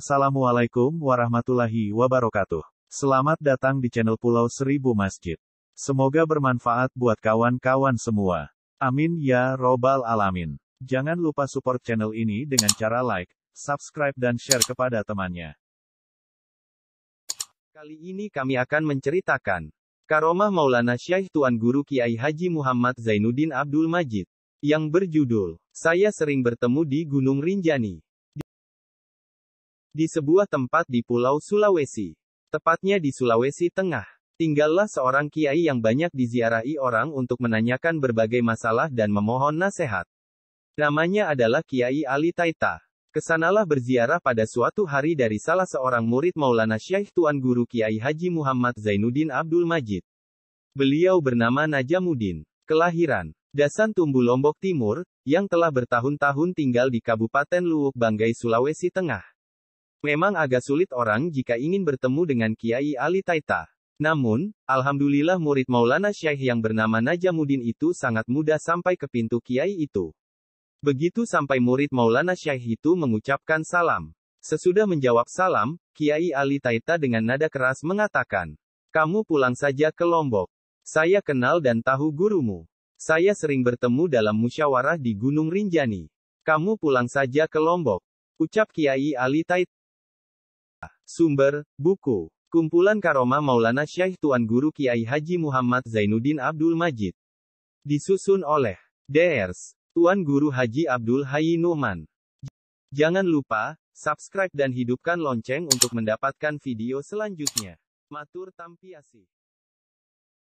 Assalamualaikum warahmatullahi wabarakatuh. Selamat datang di channel Pulau Seribu Masjid. Semoga bermanfaat buat kawan-kawan semua. Amin ya robbal alamin. Jangan lupa support channel ini dengan cara like, subscribe dan share kepada temannya. Kali ini kami akan menceritakan Karomah Maulana Syaih Tuan Guru Kiai Haji Muhammad Zainuddin Abdul Majid yang berjudul Saya sering bertemu di Gunung Rinjani. Di sebuah tempat di Pulau Sulawesi, tepatnya di Sulawesi Tengah, tinggallah seorang kiai yang banyak diziarahi orang untuk menanyakan berbagai masalah dan memohon nasihat. Namanya adalah Kiai Ali Taita. Kesanalah berziarah pada suatu hari dari salah seorang murid Maulana Syekh Tuan Guru Kiai Haji Muhammad Zainuddin Abdul Majid. Beliau bernama Najamuddin. Kelahiran, Dasan Tumbu Lombok Timur, yang telah bertahun-tahun tinggal di Kabupaten Luwuk Banggai Sulawesi Tengah. Memang agak sulit orang jika ingin bertemu dengan Kiai Ali Taita. Namun, alhamdulillah murid Maulana Syekh yang bernama Najamuddin itu sangat mudah sampai ke pintu Kiai itu. Begitu sampai murid Maulana Syekh itu mengucapkan salam. Sesudah menjawab salam, Kiai Ali Taita dengan nada keras mengatakan, "Kamu pulang saja ke Lombok. Saya kenal dan tahu gurumu. Saya sering bertemu dalam musyawarah di Gunung Rinjani. Kamu pulang saja ke Lombok." ucap Kiai Ali Taita. Sumber, buku. Kumpulan Karoma Maulana Syaih Tuan Guru Kiai Haji Muhammad Zainuddin Abdul Majid. Disusun oleh Ders. Tuan Guru Haji Abdul Hayi Numan. Jangan lupa, subscribe dan hidupkan lonceng untuk mendapatkan video selanjutnya. Matur Tampiasih.